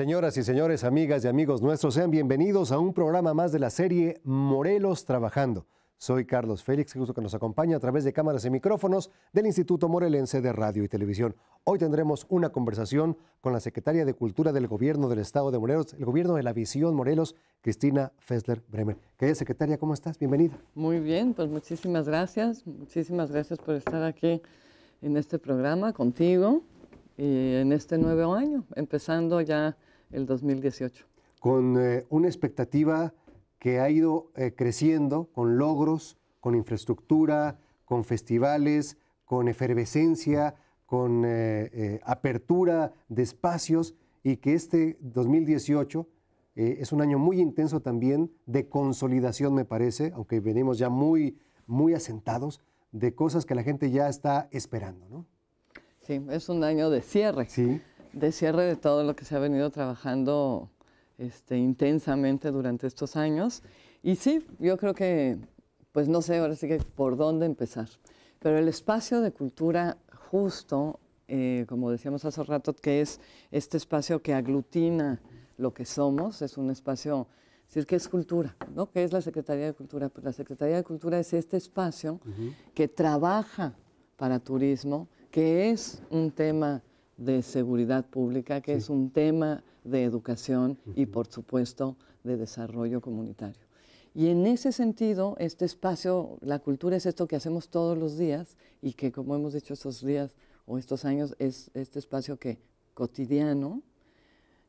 Señoras y señores, amigas y amigos nuestros, sean bienvenidos a un programa más de la serie Morelos Trabajando. Soy Carlos Félix, gusto que nos acompaña a través de cámaras y micrófonos del Instituto Morelense de Radio y Televisión. Hoy tendremos una conversación con la secretaria de Cultura del Gobierno del Estado de Morelos, el Gobierno de la Visión Morelos, Cristina Fessler Bremer. Querida secretaria, ¿cómo estás? Bienvenida. Muy bien, pues muchísimas gracias. Muchísimas gracias por estar aquí en este programa contigo y eh, en este nuevo año, empezando ya el 2018. Con eh, una expectativa que ha ido eh, creciendo con logros, con infraestructura, con festivales, con efervescencia, con eh, apertura de espacios y que este 2018 es un año muy intenso también de consolidación, me parece, aunque venimos ya muy, muy asentados, de cosas que la gente ya está esperando, ¿no? Sí, es un año de cierre. Sí de cierre de todo lo que se ha venido trabajando este, intensamente durante estos años. Y sí, yo creo que, pues no sé ahora sí que por dónde empezar, pero el espacio de cultura justo, eh, como decíamos hace rato, que es este espacio que aglutina lo que somos, es un espacio, es decir, que es cultura, ¿no? que es la Secretaría de Cultura? Pues la Secretaría de Cultura es este espacio que trabaja para turismo, que es un tema de seguridad pública, que es un tema de educación y, por supuesto, de desarrollo comunitario. Y en ese sentido, este espacio, la cultura es esto que hacemos todos los días y que, como hemos dicho estos días o estos años, es este espacio que cotidiano,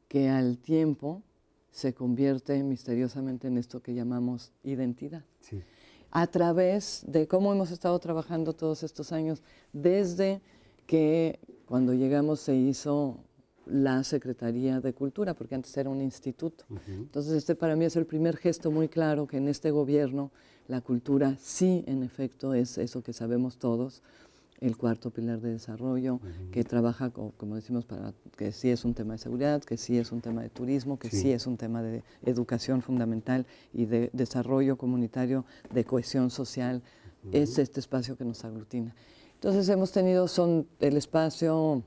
que al tiempo se convierte misteriosamente en esto que llamamos identidad. A través de cómo hemos estado trabajando todos estos años, desde que cuando llegamos se hizo la Secretaría de Cultura, porque antes era un instituto. Entonces, este para mí es el primer gesto muy claro que en este gobierno la cultura sí, en efecto, es eso que sabemos todos, el cuarto pilar de desarrollo, que trabaja, como decimos, para que sí es un tema de seguridad, que sí es un tema de turismo, que sí, es un tema de educación fundamental y de desarrollo comunitario, de cohesión social. Es este espacio que nos aglutina. Entonces hemos tenido, son el espacio,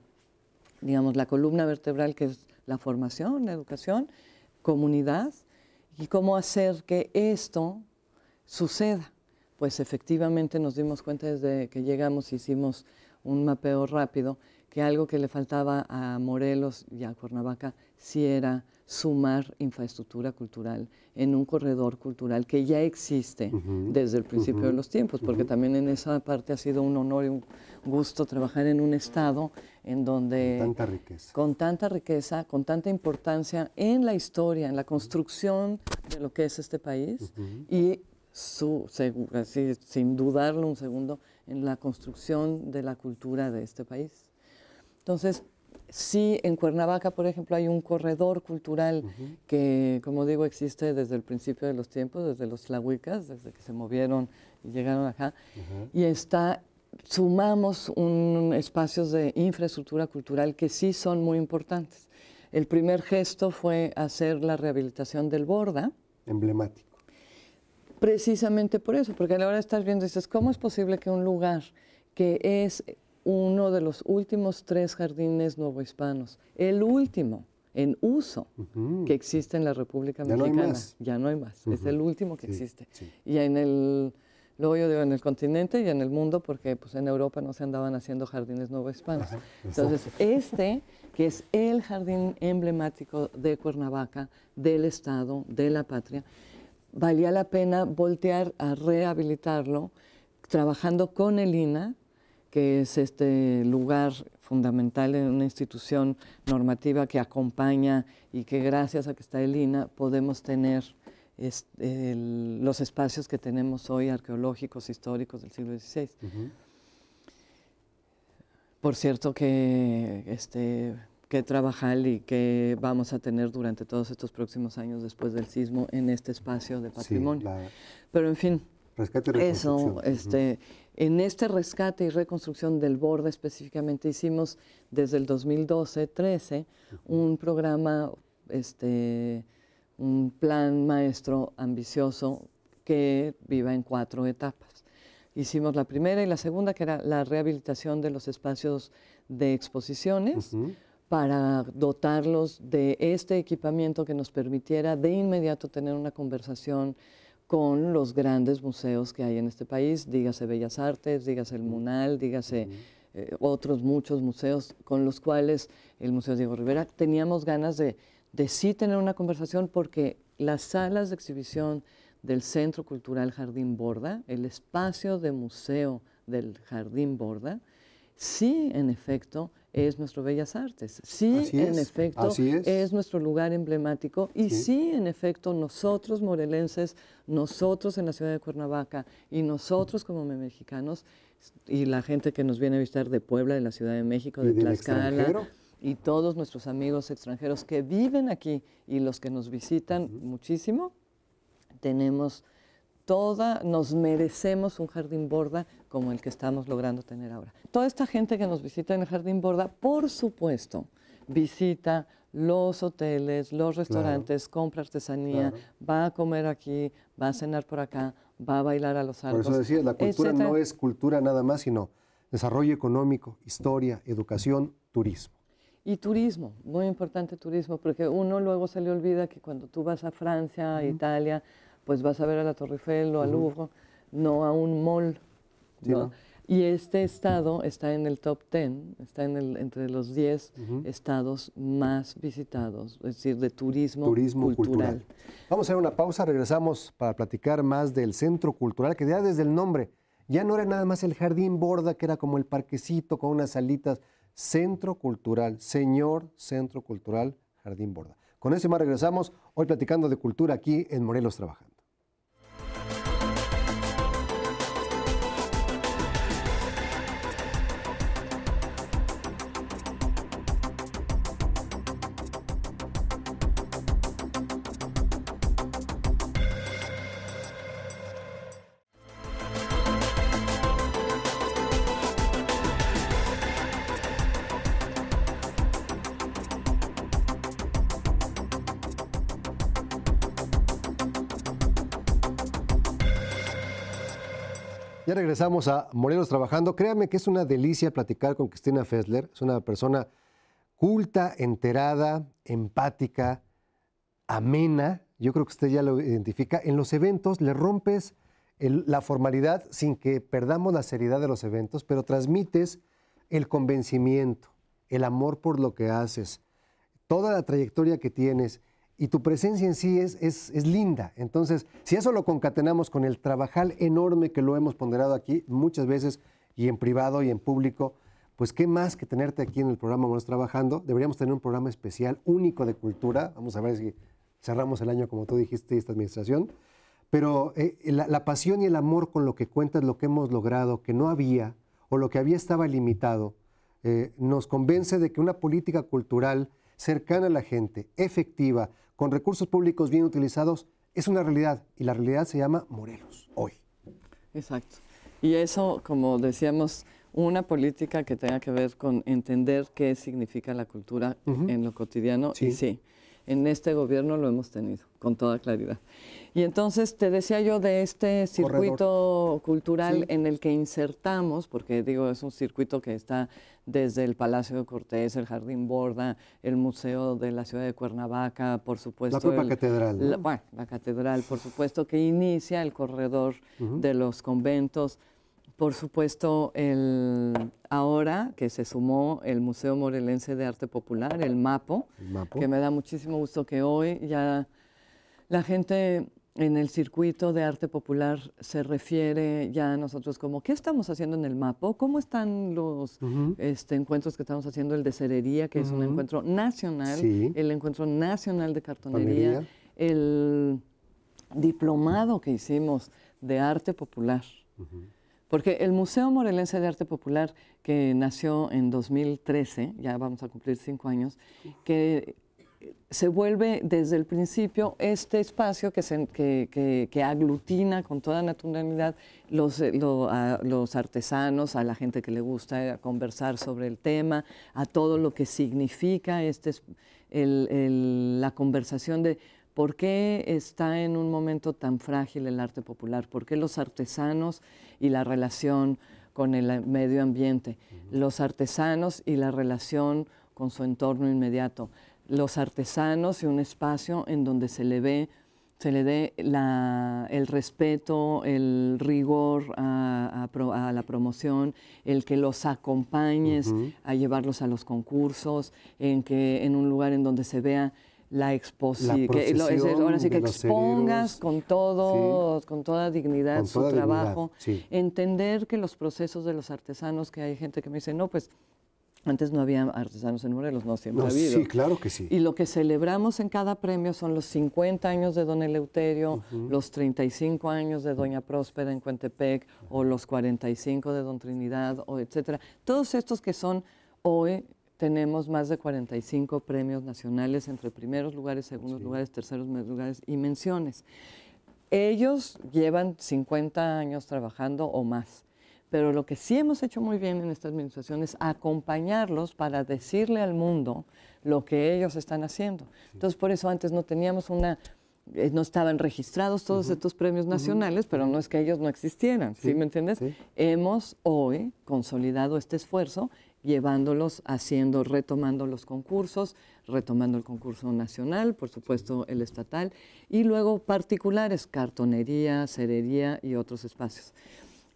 digamos, la columna vertebral que es la formación, la educación, comunidad, y cómo hacer que esto suceda. Pues efectivamente nos dimos cuenta desde que llegamos, y hicimos un mapeo rápido, que algo que le faltaba a Morelos y a Cuernavaca sí era sumar infraestructura cultural en un corredor cultural que ya existe desde el principio de los tiempos, porque también en esa parte ha sido un honor y un gusto trabajar en un estado en donde... Con tanta riqueza. Con tanta riqueza, con tanta importancia en la historia, en la construcción de lo que es este país y su, sin dudarlo un segundo, en la construcción de la cultura de este país. Entonces, Sí, en Cuernavaca, por ejemplo, hay un corredor cultural que, como digo, existe desde el principio de los tiempos, desde los tlahuicas, desde que se movieron y llegaron acá. Y está, sumamos un, espacios de infraestructura cultural que sí son muy importantes. El primer gesto fue hacer la rehabilitación del Borda. Emblemático. Precisamente por eso, porque a la hora de estar viendo dices, ¿cómo es posible que un lugar que es uno de los últimos tres jardines hispanos, el último en uso que existe en la República Mexicana. Ya no hay más. Es el último que existe. Y en el, en el continente y en el mundo, porque pues en Europa no se andaban haciendo jardines novohispanos. hispanos. Entonces, este, que es el jardín emblemático de Cuernavaca, del Estado, de la patria, valía la pena voltear a rehabilitarlo, trabajando con el INAH, que es este lugar fundamental en una institución normativa que acompaña y que gracias a que está el podemos tener los espacios que tenemos hoy, arqueológicos, históricos del siglo XVI. Por cierto que este, que trabajar y que vamos a tener durante todos estos próximos años después del sismo en este espacio de patrimonio. Sí, Pero en fin, Rescate y reconstrucción. Eso, este, en este rescate y reconstrucción del borde específicamente hicimos desde el 2012-13 un programa, este, un plan maestro ambicioso que viva en cuatro etapas. Hicimos la primera y la segunda, que era la rehabilitación de los espacios de exposiciones. para dotarlos de este equipamiento que nos permitiera de inmediato tener una conversación con los grandes museos que hay en este país, dígase Bellas Artes, dígase el Munal, dígase eh, otros muchos museos con los cuales el Museo Diego Rivera teníamos ganas de sí tener una conversación porque las salas de exhibición del Centro Cultural Jardín Borda, el espacio de museo del Jardín Borda, sí, en efecto, es nuestro Bellas Artes. Sí, en efecto, es. nuestro lugar emblemático y sí. en efecto, nosotros morelenses, nosotros en la ciudad de Cuernavaca y nosotros como mexicanos y la gente que nos viene a visitar de Puebla, de la Ciudad de México, de Tlaxcala y todos nuestros amigos extranjeros que viven aquí y los que nos visitan muchísimo, tenemos toda nos merecemos un jardín borda como el que estamos logrando tener ahora. Toda esta gente que nos visita en el jardín borda, por supuesto, visita los hoteles, los restaurantes, compra artesanía, va a comer aquí, va a cenar por acá, va a bailar a los árboles. Por eso decía, la cultura no es cultura nada más, sino desarrollo económico, historia, educación, turismo. Y turismo, muy importante turismo, porque uno luego se le olvida que cuando tú vas a Francia, a Italia, pues vas a ver a la Torre Eiffel o al Louvre, no a un mall. Y este estado está en el top 10, está en el, entre los 10 estados más visitados, es decir, de turismo, turismo cultural. Vamos a hacer una pausa, regresamos para platicar más del centro cultural, que ya desde el nombre, ya no era nada más el jardín borda, que era como el parquecito con unas salitas. Centro cultural, señor Centro Cultural Jardín Borda. Con eso más regresamos hoy platicando de cultura aquí en Morelos Trabajando. regresamos a Morelos Trabajando. Créame que es una delicia platicar con Cristina Fessler. Es una persona culta, enterada, empática, amena. Yo creo que usted ya lo identifica. En los eventos le rompes la formalidad sin que perdamos la seriedad de los eventos, pero transmites el convencimiento, el amor por lo que haces, toda la trayectoria que tienes y tu presencia en sí es, es, es, linda. Entonces, si eso lo concatenamos con el trabajal enorme que lo hemos ponderado aquí muchas veces y en privado y en público, pues qué más que tenerte aquí en el programa Vamos Trabajando. Deberíamos tener un programa especial, único de cultura. Vamos a ver si cerramos el año, como tú dijiste, esta administración. Pero eh, la, pasión y el amor con lo que cuentas, lo que hemos logrado, que no había o lo que había estaba limitado, eh, nos convence de que una política cultural cercana a la gente, efectiva, con recursos públicos bien utilizados, es una realidad y la realidad se llama Morelos hoy. Exacto. Y eso, como decíamos, una política que tenga que ver con entender qué significa la cultura en lo cotidiano. Y sí, en este gobierno lo hemos tenido, con toda claridad. Y entonces te decía yo de este circuito cultural en el que insertamos, porque digo, es un circuito que está desde el Palacio de Cortés, el Jardín Borda, el Museo de la Ciudad de Cuernavaca, por supuesto. La catedral. bueno, la catedral, por supuesto, que inicia el corredor de los conventos por supuesto, el, ahora que se sumó el Museo Morelense de Arte Popular, el MAPO, que me da muchísimo gusto que hoy ya la gente en el circuito de arte popular se refiere ya a nosotros como, ¿qué estamos haciendo en el MAPO? ¿Cómo están los este, encuentros que estamos haciendo? El de cerería, que es un encuentro nacional, el encuentro nacional de cartonería, el diplomado que hicimos de arte popular. Porque el Museo Morelense de Arte Popular, que nació en 2013, ya vamos a cumplir cinco años, que se vuelve desde el principio este espacio que, que, aglutina con toda naturalidad los, eh, los artesanos, a la gente que le gusta eh, conversar sobre el tema, a todo lo que significa este, la conversación de ¿Por qué está en un momento tan frágil el arte popular? ¿Por qué los artesanos y la relación con el medio ambiente? Los artesanos y la relación con su entorno inmediato. Los artesanos y un espacio en donde se le ve se le dé el respeto, el rigor a, la promoción, el que los acompañes a llevarlos a los concursos, en que en un lugar en donde se vea la exposición, ahora sí que expongas con todo, con toda dignidad su trabajo, entender que los procesos de los artesanos, que hay gente que me dice, no, pues antes no había artesanos en Morelos, no siempre ha habido. Sí, claro que sí. Y lo que celebramos en cada premio son los 50 años de Don Eleuterio, los 35 años de Doña Próspera en Cuentepec, o los 45 de Don Trinidad, o etcétera. Todos estos que son hoy tenemos más de 45 premios nacionales entre primeros lugares, segundos lugares, terceros lugares y menciones. Ellos llevan 50 años trabajando o más, pero lo que sí hemos hecho muy bien en esta administración es acompañarlos para decirle al mundo lo que ellos están haciendo. Entonces, por eso antes no teníamos una eh, no estaban registrados todos estos premios nacionales, pero no es que ellos no existieran, ¿sí, me entiendes? Hemos hoy consolidado este esfuerzo llevándolos, haciendo, retomando los concursos, retomando el concurso nacional, por supuesto el estatal, y luego particulares, cartonería, cerería y otros espacios.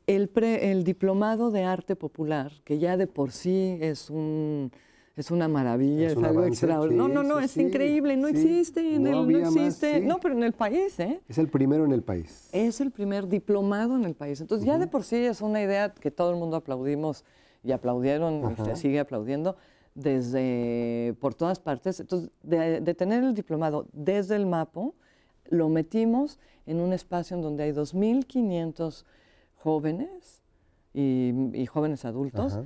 El, el diplomado de arte popular, que ya de por sí es un, es una maravilla, es, algo extraordinario. No, no, no, es increíble, no existe, no, existe, no, pero en el país, ¿eh? Es el primero en el país. Es el primer diplomado en el país. Entonces ya de por sí es una idea que todo el mundo aplaudimos y aplaudieron, y se este, sigue aplaudiendo desde por todas partes. Entonces, de, tener el diplomado desde el MAPO, lo metimos en un espacio en donde hay 2.500 jóvenes y, jóvenes adultos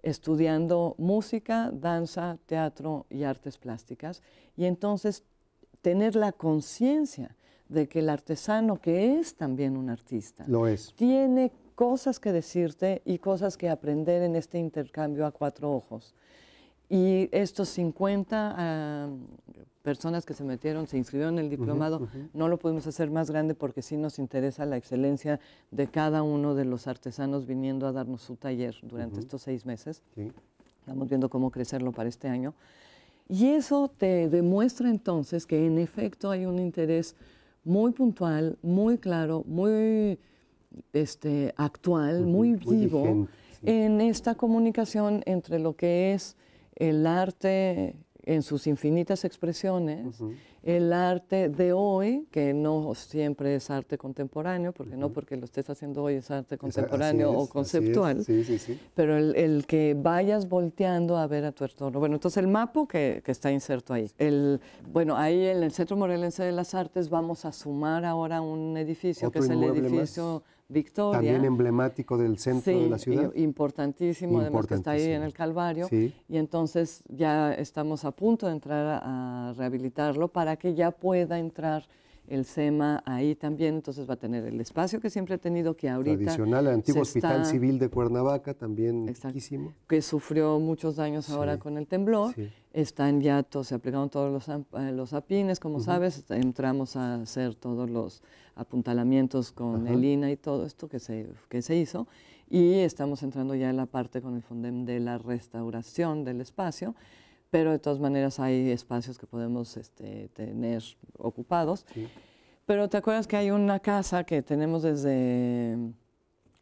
estudiando música, danza, teatro y artes plásticas. Y entonces tener la conciencia de que el artesano, que es también un artista, lo es. tiene cosas que decirte y cosas que aprender en este intercambio a cuatro ojos. Y estos 50 ah, personas que se metieron, se inscribieron en el diplomado, no lo pudimos hacer más grande porque sí nos interesa la excelencia de cada uno de los artesanos viniendo a darnos su taller durante estos seis meses. Estamos viendo cómo crecerlo para este año. Y eso te demuestra entonces que en efecto hay un interés muy puntual, muy claro, muy este, actual, muy, vivo, en esta comunicación entre lo que es el arte en sus infinitas expresiones, el arte de hoy, que no siempre es arte contemporáneo, porque no porque lo estés haciendo hoy es arte contemporáneo o conceptual, pero el, que vayas volteando a ver a tu entorno. Bueno, entonces el mapa que, está inserto ahí. El, bueno, ahí en el Centro Morelense de las Artes vamos a sumar ahora un edificio, que es el edificio... Victoria. También emblemático del centro de la ciudad. Importantísimo, importantísimo, que está ahí en el Calvario. Y entonces ya estamos a punto de entrar a, rehabilitarlo para que ya pueda entrar el SEMA ahí también. Entonces va a tener el espacio que siempre ha tenido, que ahorita. Tradicional, el antiguo Hospital Civil de Cuernavaca también. Exacto, que sufrió muchos daños ahora con el temblor. Están ya, todos, se aplicaron todos los, eh, los apines, como sabes, entramos a hacer todos los apuntalamientos con el INA y todo esto que se, que se hizo. Y estamos entrando ya en la parte con el Fondem de la restauración del espacio, pero de todas maneras hay espacios que podemos este, tener ocupados. Pero te acuerdas que hay una casa que tenemos desde,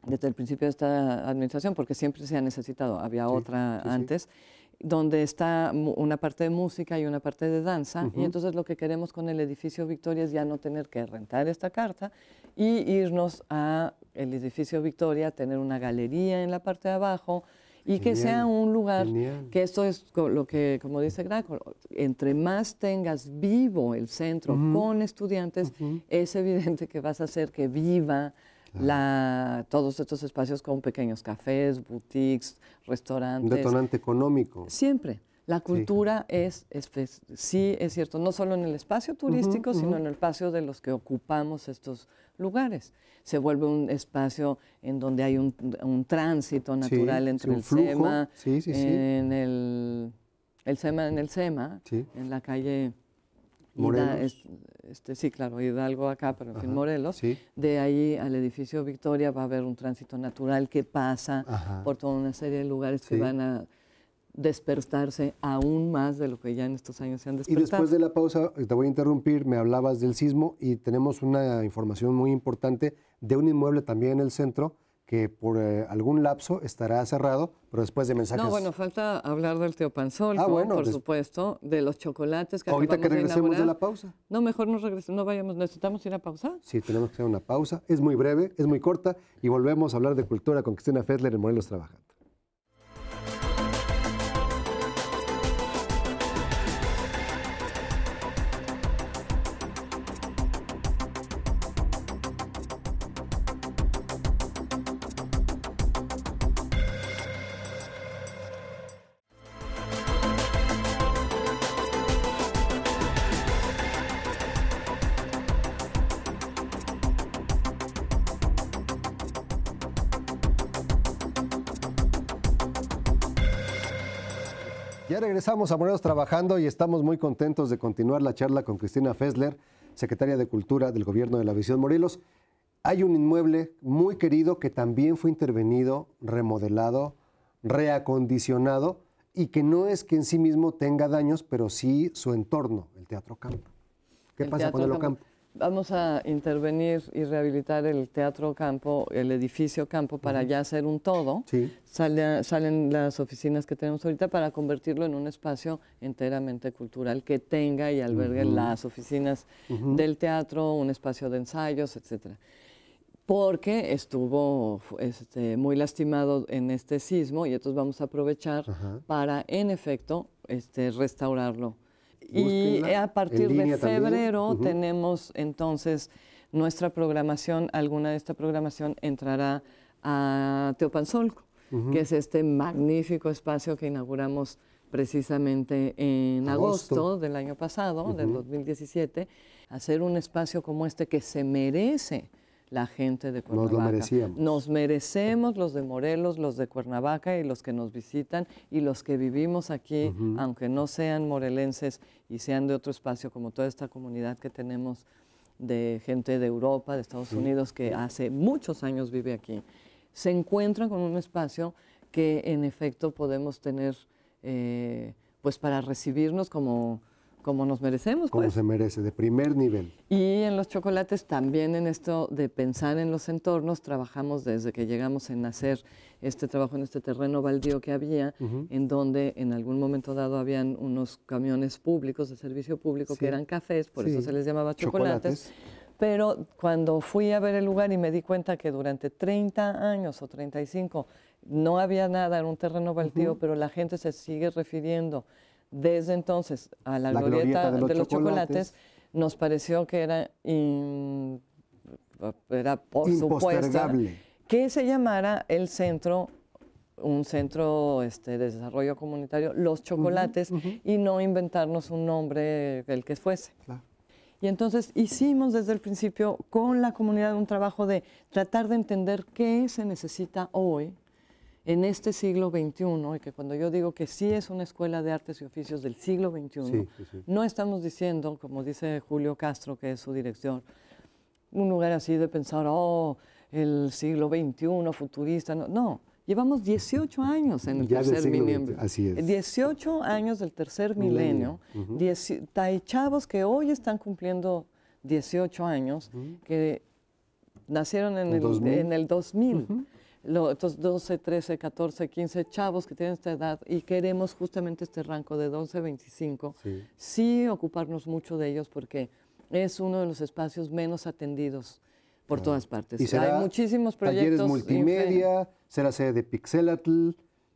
desde el principio de esta administración, porque siempre se ha necesitado, había otra antes donde está una parte de música y una parte de danza. Y entonces lo que queremos con el edificio Victoria es ya no tener que rentar esta carta y irnos a el edificio Victoria, tener una galería en la parte de abajo y que sea un lugar, que esto es lo que, como dice Graco, entre más tengas vivo el centro con estudiantes, es evidente que vas a hacer que viva la, todos estos espacios con pequeños cafés, boutiques, restaurantes. Un detonante económico. Siempre. La cultura Es, sí es cierto, no solo en el espacio turístico, sino en el espacio de los que ocupamos estos lugares. Se vuelve un espacio en donde hay un, tránsito natural entre el SEMA, en el, el SEMA, en el SEMA, en la calle Morelos. Este, sí, claro, Hidalgo acá, pero en fin, Morelos. De ahí al edificio Victoria va a haber un tránsito natural que pasa por toda una serie de lugares que van a despertarse aún más de lo que ya en estos años se han despertado. Y después de la pausa, te voy a interrumpir, me hablabas del sismo y tenemos una información muy importante de un inmueble también en el centro que por eh, algún lapso estará cerrado, pero después de mensajes. No, bueno, falta hablar del teopanzol, ah, por supuesto, de los chocolates que Ahorita que regresemos de, la pausa. No, mejor no regresemos, no vayamos, necesitamos ir a pausa. Sí, tenemos que hacer una pausa, es muy breve, es muy corta, y volvemos a hablar de cultura con Cristina Fedler en Morelos Trabajando. Ya regresamos a Morelos trabajando y estamos muy contentos de continuar la charla con Cristina Fessler, secretaria de Cultura del Gobierno de la Visión Morelos. Hay un inmueble muy querido que también fue intervenido, remodelado, reacondicionado y que no es que en sí mismo tenga daños, pero sí su entorno, el Teatro Campo. ¿Qué pasa con el Teatro Campo? Vamos a intervenir y rehabilitar el Teatro Campo, el edificio Campo, para ya hacer un todo. salen las oficinas que tenemos ahorita para convertirlo en un espacio enteramente cultural que tenga y albergue las oficinas del teatro, un espacio de ensayos, etcétera. Porque estuvo este, muy lastimado en este sismo y entonces vamos a aprovechar para, en efecto, este, restaurarlo y a partir de febrero tenemos entonces nuestra programación, alguna de esta programación entrará a Teopanzolco, que es este magnífico espacio que inauguramos precisamente en agosto, del año pasado, del 2017, hacer un espacio como este que se merece la gente de Cuernavaca. Nos lo merecíamos. Nos merecemos los de Morelos, los de Cuernavaca y los que nos visitan y los que vivimos aquí, aunque no sean morelenses y sean de otro espacio, como toda esta comunidad que tenemos de gente de Europa, de Estados Unidos, que hace muchos años vive aquí, se encuentran con un espacio que en efecto podemos tener eh, pues para recibirnos como como nos merecemos. Como pues. se merece, de primer nivel. Y en los chocolates también en esto de pensar en los entornos, trabajamos desde que llegamos en hacer este trabajo en este terreno baldío que había, en donde en algún momento dado habían unos camiones públicos de servicio público que eran cafés, por eso se les llamaba chocolates. Pero cuando fui a ver el lugar y me di cuenta que durante 30 años o 35 no había nada, en un terreno baldío, pero la gente se sigue refiriendo desde entonces a la, glorieta, de los, chocolates, nos pareció que era, por supuesto que se llamara el centro un centro este, de desarrollo comunitario, los chocolates, y no inventarnos un nombre el que fuese. Y entonces hicimos desde el principio con la comunidad un trabajo de tratar de entender qué se necesita hoy en este siglo XXI, y que cuando yo digo que sí es una escuela de artes y oficios del siglo XXI, no estamos diciendo, como dice Julio Castro, que es su director, un lugar así de pensar, oh, el siglo XXI, futurista, no, Llevamos 18 años en el tercer milenio. Así 18 años del tercer milenio. milenio. que hoy están cumpliendo 18 años, que nacieron en el, 2000, lo, estos 12, 13, 14, 15 chavos que tienen esta edad y queremos justamente este rango de 12 25, sí. ocuparnos mucho de ellos porque es uno de los espacios menos atendidos por ah. todas partes. ¿Y Hay muchísimos proyectos. Talleres multimedia, será sede de Pixelatl.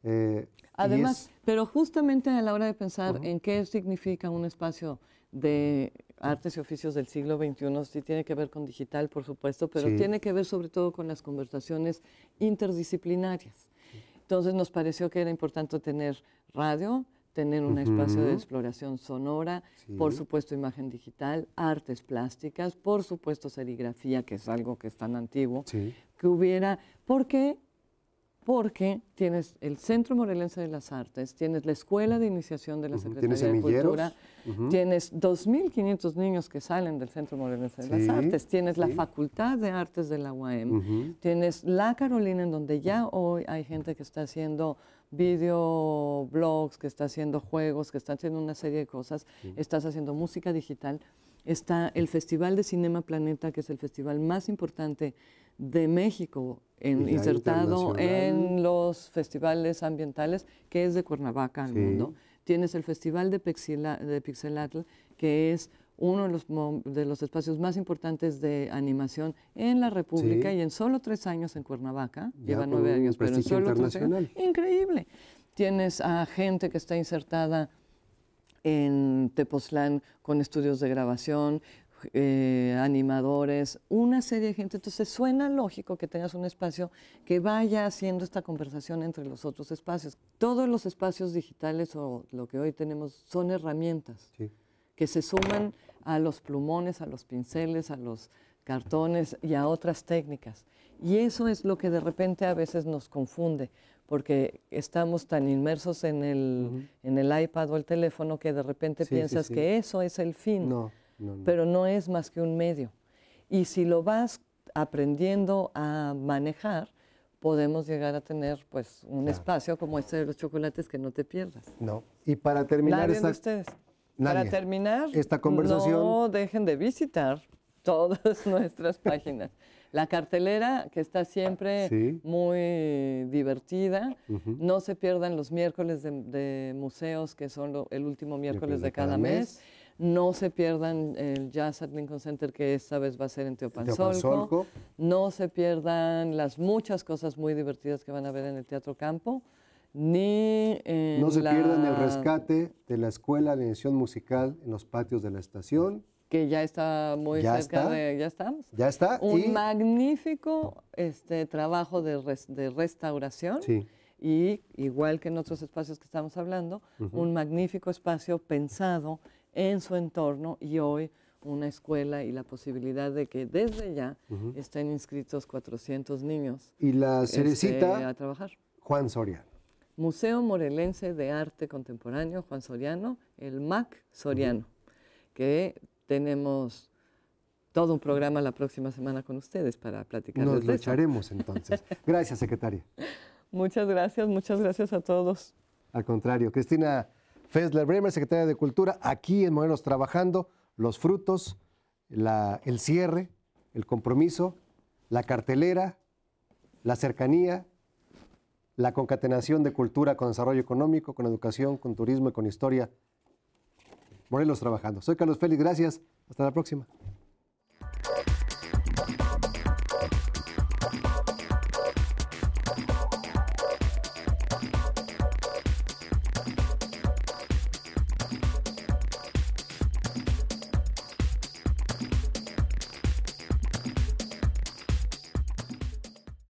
Eh, Además, pero justamente a la hora de pensar en qué significa un espacio de artes y oficios del siglo XXI sí tiene que ver con digital, por supuesto, pero tiene que ver sobre todo con las conversaciones interdisciplinarias. Entonces nos pareció que era importante tener radio, tener un espacio de exploración sonora, por supuesto imagen digital, artes plásticas, por supuesto serigrafía, que es algo que es tan antiguo, que hubiera, porque porque tienes el Centro Morelense de las Artes, tienes la Escuela de Iniciación de la Secretaría de Cultura, tienes 2.500 niños que salen del Centro Morelense de las Artes, tienes la Facultad de Artes de la UAM, tienes la Carolina, en donde ya hoy hay gente que está haciendo videoblogs, que está haciendo juegos, que está haciendo una serie de cosas, estás haciendo música digital está el Festival de Cinema Planeta, que es el festival más importante de México, insertado en los festivales ambientales, que es de Cuernavaca al mundo. Tienes el Festival de, Pixelatl, que es uno de los, espacios más importantes de animación en la República y en solo tres años en Cuernavaca, lleva nueve años, pero en solo tres años, increíble. Tienes a gente que está insertada en Tepoztlán con estudios de grabación, eh, animadores, una serie de gente. Entonces suena lógico que tengas un espacio que vaya haciendo esta conversación entre los otros espacios. Todos los espacios digitales o lo que hoy tenemos son herramientas que se suman a los plumones, a los pinceles, a los cartones y a otras técnicas. Y eso es lo que de repente a veces nos confunde, porque estamos tan inmersos en el, iPad o el teléfono que de repente piensas que eso es el fin, no, no, pero no es más que un medio. Y si lo vas aprendiendo a manejar, podemos llegar a tener pues un espacio como este de los chocolates que no te pierdas. No. Y para terminar ustedes. Para terminar esta conversación, no dejen de visitar todas nuestras páginas. La cartelera que está siempre muy divertida. No se pierdan los miércoles de, museos, que son el último miércoles, de, cada, mes. No se pierdan el Jazz at Lincoln Center, que esta vez va a ser en Teopanzolco. No se pierdan las muchas cosas muy divertidas que van a ver en el Teatro Campo. Ni no se pierdan el rescate de la Escuela de Edición Musical en los patios de la estación que ya está muy cerca de... Ya estamos. Ya está. Un magnífico este, trabajo de, restauración. Y igual que en otros espacios que estamos hablando, un magnífico espacio pensado en su entorno y hoy una escuela y la posibilidad de que desde ya estén inscritos 400 niños. Y la este, cerecita a trabajar. Juan Soriano. Museo Morelense de Arte Contemporáneo Juan Soriano, el MAC Soriano, que tenemos todo un programa la próxima semana con ustedes para platicar. Nos lo echaremos entonces. Gracias, secretaria. Muchas gracias, muchas gracias a todos. Al contrario, Cristina Fessler Bremer, secretaria de Cultura, aquí en Morelos trabajando los frutos, el cierre, el compromiso, la cartelera, la cercanía, la concatenación de cultura con desarrollo económico, con educación, con turismo y con historia Morelos trabajando. Soy Carlos Félix, gracias. Hasta la próxima.